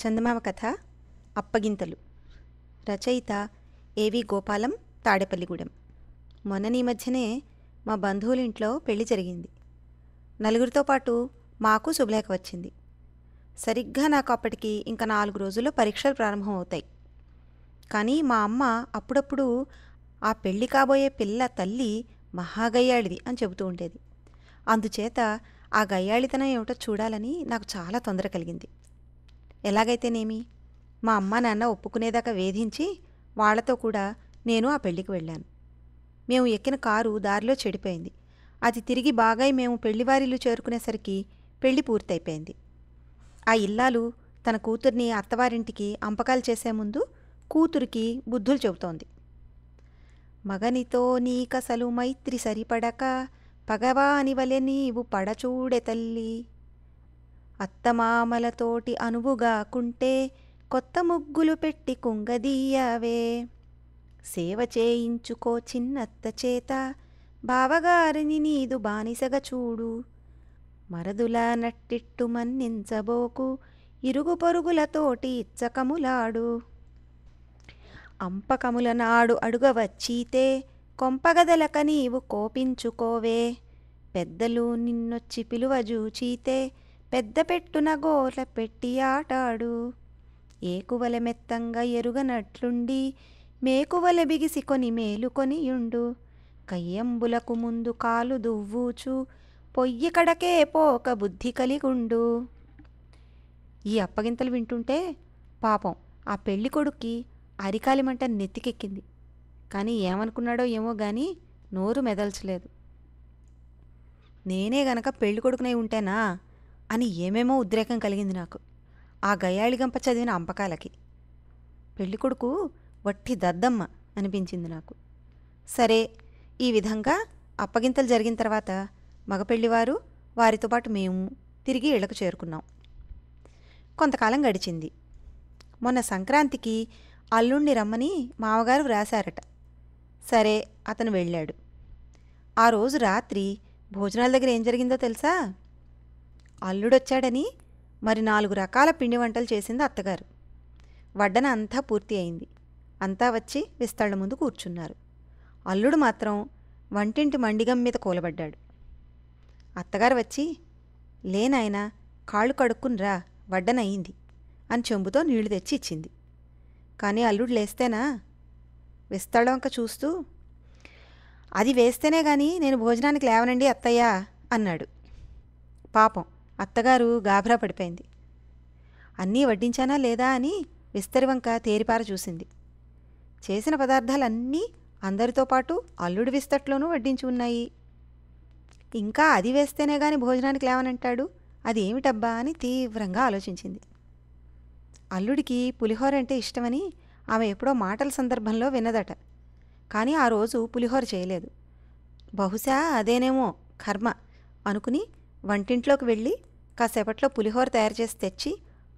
చందమామ కథ అప్పగింతలు రచయిత ఏవి గోపాలం తాడేపల్లిగూడెం మొన్న ఈ మధ్యనే మా బంధువులింట్లో పెళ్లి జరిగింది నలుగురితో పాటు మాకు శుభలేఖ వచ్చింది సరిగ్గా నాకు అప్పటికి ఇంకా నాలుగు రోజుల్లో పరీక్షలు ప్రారంభం అవుతాయి కానీ మా అమ్మ అప్పుడప్పుడు ఆ పెళ్లి కాబోయే పిల్ల తల్లి మహాగయ్యాళిది అని చెబుతూ ఉండేది అందుచేత ఆ గయ్యాళితనం ఏమిటో చూడాలని నాకు చాలా తొందర కలిగింది ఎలాగైతేనేమి మా అమ్మ నాన్న ఒప్పుకునేదాకా వేధించి వాళ్లతో కూడా నేను ఆ పెళ్లికి వెళ్ళాను మేము ఎక్కిన కారు దారిలో చెడిపోయింది అది తిరిగి బాగా మేము పెళ్లివారిల్లు చేరుకునేసరికి పెళ్లి పూర్తయిపోయింది ఆ ఇల్లాలు తన కూతుర్ని అత్తవారింటికి అంపకాలు చేసే ముందు కూతురికి బుద్ధులు చెబుతోంది మగనితో నీకసలు మైత్రి సరిపడక పగవా అని పగవానివలె నీవు పడచూడే తల్లి అత్తమామలతోటి అనువుగాకుంటే కొత్త ముగ్గులు పెట్టి కుంగదీయావే సేవ చేయించుకో చిన్నత్త చేత బావగారిని నీదు బానిసగా చూడు మరదులా నట్టిట్టు మన్నించబోకు ఇరుగు పొరుగులతోటి ఇచ్చకములాడు అంపకముల నాడు అడుగవచ్చీతే కొంపగదలక నీవు కోపించుకోవే పెద్దలు నిన్నొచ్చి పిలువజూచీతే పెద్ద పెట్టున గోర్ల పెట్టి ఆటాడు ఏకువల మెత్తంగా ఎరుగనట్లుండి మేకువల కొని మేలుకొనియుండు కయ్యంబులకు ముందు కాలు దువ్వూచు పొయ్యి కడకే పోక బుద్ధి కలిగుండు ఈ అప్పగింతలు వింటుంటే పాపం ఆ పెళ్లి కొడుక్కి అరికాలిమంట నెత్తికెక్కింది కానీ ఏమనుకున్నాడో ఏమో కానీ నోరు మెదల్చలేదు నేనే గనక కొడుకునే ఉంటేనా అని ఏమేమో ఉద్రేకం కలిగింది నాకు ఆ గంప చదివిన అంపకాలకి పెళ్ళికొడుకు వట్టి దద్దమ్మ అనిపించింది నాకు సరే ఈ విధంగా అప్పగింతలు జరిగిన తర్వాత మగపెళ్ళివారు వారితో పాటు మేము తిరిగి ఇళ్లకు చేరుకున్నాం కొంతకాలం గడిచింది మొన్న సంక్రాంతికి అల్లుండి రమ్మని మామగారు వ్రాశారట సరే అతను వెళ్ళాడు ఆ రోజు రాత్రి భోజనాల దగ్గర ఏం జరిగిందో తెలుసా అల్లుడొచ్చాడని మరి నాలుగు రకాల పిండి వంటలు చేసింది అత్తగారు వడ్డన అంతా పూర్తి అయింది అంతా వచ్చి విస్తళ్ళ ముందు కూర్చున్నారు అల్లుడు మాత్రం వంటింటి మండిగం మీద కూలబడ్డాడు అత్తగారు వచ్చి లేనాయనా కాళ్ళు కడుక్కునిరా వడ్డనయ్యింది అని చెంబుతో నీళ్లు తెచ్చి ఇచ్చింది కానీ అల్లుడు లేస్తేనా విస్తళంక చూస్తూ అది వేస్తేనే కానీ నేను భోజనానికి లేవనండి అత్తయ్యా అన్నాడు పాపం అత్తగారు గాభరా పడిపోయింది అన్నీ వడ్డించానా లేదా అని విస్తరివంక తేరిపార చూసింది చేసిన పదార్థాలన్నీ అందరితో పాటు అల్లుడి విస్తట్లోనూ వడ్డించి ఉన్నాయి ఇంకా అది వేస్తేనే గాని భోజనానికి లేవనంటాడు అది ఏమిటబ్బా అని తీవ్రంగా ఆలోచించింది అల్లుడికి పులిహోర అంటే ఇష్టమని ఆమె ఎప్పుడో మాటల సందర్భంలో విన్నదట కానీ ఆ రోజు పులిహోర చేయలేదు బహుశా అదేనేమో కర్మ అనుకుని వంటింట్లోకి వెళ్ళి కాసేపట్లో పులిహోర తయారు చేసి తెచ్చి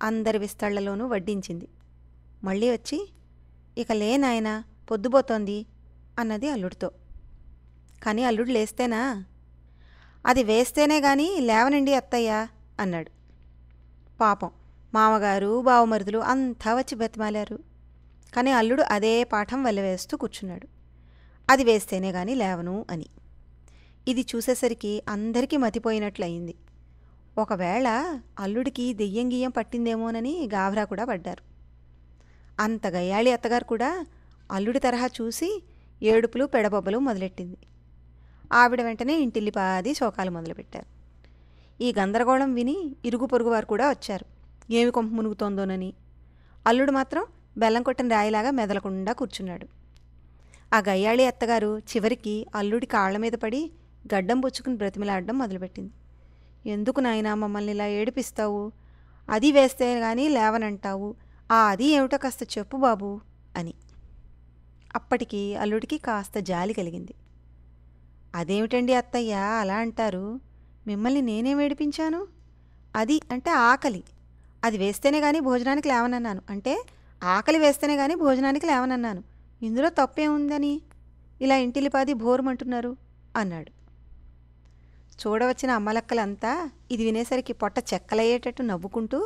అందరి విస్తళ్లలోనూ వడ్డించింది మళ్ళీ వచ్చి ఇక లే పొద్దుపోతోంది అన్నది అల్లుడితో కానీ అల్లుడు లేస్తేనా అది వేస్తేనే కానీ లేవనండి అత్తయ్య అన్నాడు పాపం మామగారు బావమరుదులు అంతా వచ్చి బతిమాలారు కానీ అల్లుడు అదే పాఠం వల్లవేస్తూ కూర్చున్నాడు అది వేస్తేనే కానీ లేవను అని ఇది చూసేసరికి అందరికీ మతిపోయినట్లయింది ఒకవేళ అల్లుడికి దెయ్యం గియ్యం పట్టిందేమోనని గాభరా కూడా పడ్డారు అంత గయ్యాళి అత్తగారు కూడా అల్లుడి తరహా చూసి ఏడుపులు పెడబొబ్బలు మొదలెట్టింది ఆవిడ వెంటనే ఇంటిల్లి పాది శోకాలు మొదలుపెట్టారు ఈ గందరగోళం విని ఇరుగు పొరుగు వారు కూడా వచ్చారు ఏమి కొంప మునుగుతోందోనని అల్లుడు మాత్రం బెల్లం కొట్టిన రాయిలాగా మెదలకుండా కూర్చున్నాడు ఆ గయ్యాళి అత్తగారు చివరికి అల్లుడి కాళ్ల మీద పడి గడ్డం పుచ్చుకుని బ్రతిమిలాడడం మొదలుపెట్టింది ఎందుకు నాయనా మమ్మల్ని ఇలా ఏడిపిస్తావు అది వేస్తే కానీ లేవనంటావు ఆ అది ఏమిటో కాస్త చెప్పు బాబు అని అప్పటికి అల్లుడికి కాస్త జాలి కలిగింది అదేమిటండి అత్తయ్య అలా అంటారు మిమ్మల్ని నేనేం ఏడిపించాను అది అంటే ఆకలి అది వేస్తేనే కానీ భోజనానికి లేవనన్నాను అంటే ఆకలి వేస్తేనే కానీ భోజనానికి లేవనన్నాను ఇందులో తప్పేముందని ఇలా ఇంటిలిపాది భోరుమంటున్నారు అన్నాడు చూడవచ్చిన అమ్మలక్కలంతా ఇది వినేసరికి పొట్ట చెక్కలయ్యేటట్టు నవ్వుకుంటూ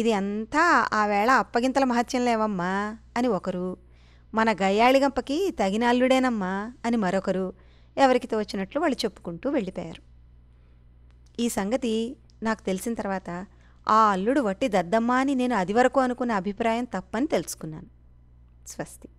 ఇది అంతా ఆవేళ అప్పగింతల మహత్యంలేవమ్మా అని ఒకరు మన గయ్యాళిగంపకి తగిన అల్లుడేనమ్మా అని మరొకరు ఎవరికి తోచినట్లు వాళ్ళు చెప్పుకుంటూ వెళ్ళిపోయారు ఈ సంగతి నాకు తెలిసిన తర్వాత ఆ అల్లుడు వట్టి దద్దమ్మ అని నేను అది వరకు అనుకున్న అభిప్రాయం తప్పని తెలుసుకున్నాను స్వస్తి